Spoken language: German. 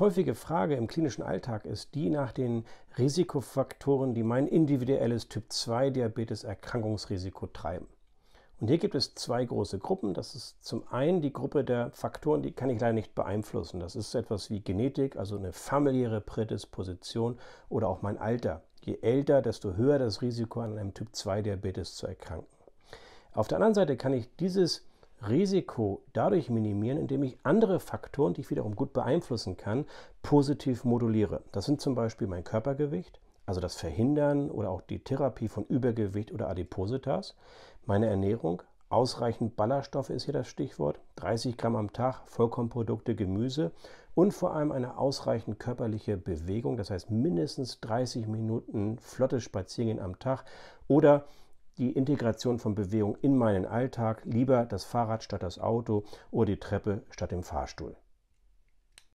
häufige Frage im klinischen Alltag ist die nach den Risikofaktoren, die mein individuelles Typ 2 Diabetes Erkrankungsrisiko treiben. Und hier gibt es zwei große Gruppen. Das ist zum einen die Gruppe der Faktoren, die kann ich leider nicht beeinflussen. Das ist etwas wie Genetik, also eine familiäre Prädisposition oder auch mein Alter. Je älter, desto höher das Risiko an einem Typ 2 Diabetes zu erkranken. Auf der anderen Seite kann ich dieses Risiko dadurch minimieren, indem ich andere Faktoren, die ich wiederum gut beeinflussen kann, positiv moduliere. Das sind zum Beispiel mein Körpergewicht, also das Verhindern oder auch die Therapie von Übergewicht oder Adipositas, meine Ernährung, ausreichend Ballaststoffe ist hier das Stichwort, 30 Gramm am Tag, Vollkornprodukte, Gemüse und vor allem eine ausreichend körperliche Bewegung, das heißt mindestens 30 Minuten flottes Spaziergehen am Tag oder die Integration von Bewegung in meinen Alltag, lieber das Fahrrad statt das Auto oder die Treppe statt dem Fahrstuhl.